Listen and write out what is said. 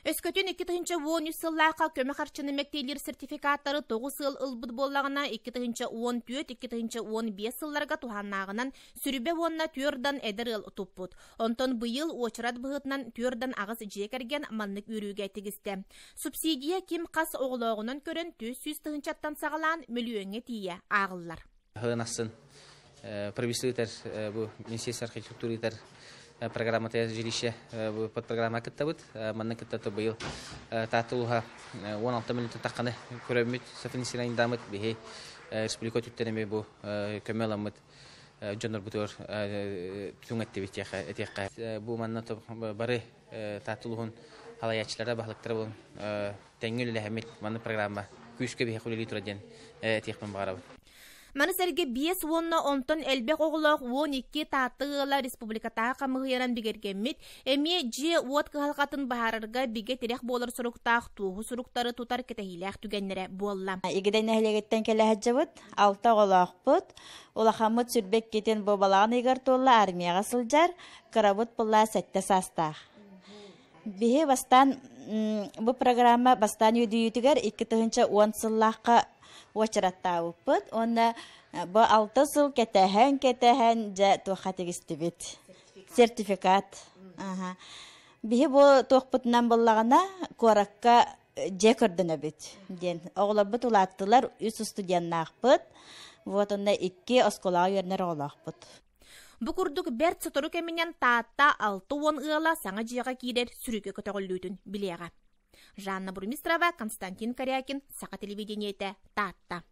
Өскөтүн 2-13 көмө харчыны мектейлер сертификаттары 9 ыл ылбыт боллағына 2-14-2-15 сылларға туханнағынан сүрбе онна төрдан әдір ыл утуппут Онтон бұйыл өшірат бұғытнан түрдан ағыз жекерген маннык үріге тігісті. Субсидия ким қас оғылоғынан сүз тыгынчаттан сагалаан тие ағыллар. Э, э, бұл, Министерство программа таяз жилище под программа кеттабыт манна кеттату быйыл татууха 16 миллион таққаны көрөмүт сафинисинайын дамыт бихи республика түттенеме бу көмөламыт жонор бутор түңәтте бит яха этиякка бу манна топ бары татулугун халаячылара бахлыктар болон теңгүл лехмет манна программа күшкө бихи хулили турден этиякпен барабыт Маны сәрге биес уонна онтон элбек оғылақ уон икки татыла республикатаға қамығыяран бігергеммит, әме же уот кыхалқатын бахарырға биге терек болыр сұруқтақ туғы сұруқтары тутар кетәхиләқ түгеннері болла. Игіден әхілегеттен келәхәт жабыт, алта оғылақ бұт, олақамыт сүрбек кетен бобалаған егар толла армияға сылжар, карабут бұлла сәтті састақ. Бихе бастан, программа бастан үйді үйтігер 2 тыхынча 10 сыллаққа очраттаа уппыт, онна э, бұ алты сыл жа Сертификат. Ага. Бихи бо тохпытнан боллагана коракка э, же бит. үс Вот бер таатта алты он ыала саңа кидер кейдер сүрүкө көтөгүлдүтүн білеға. Жанна Бурмистрова, Константин Корякин, Сақа телевидениеті татта.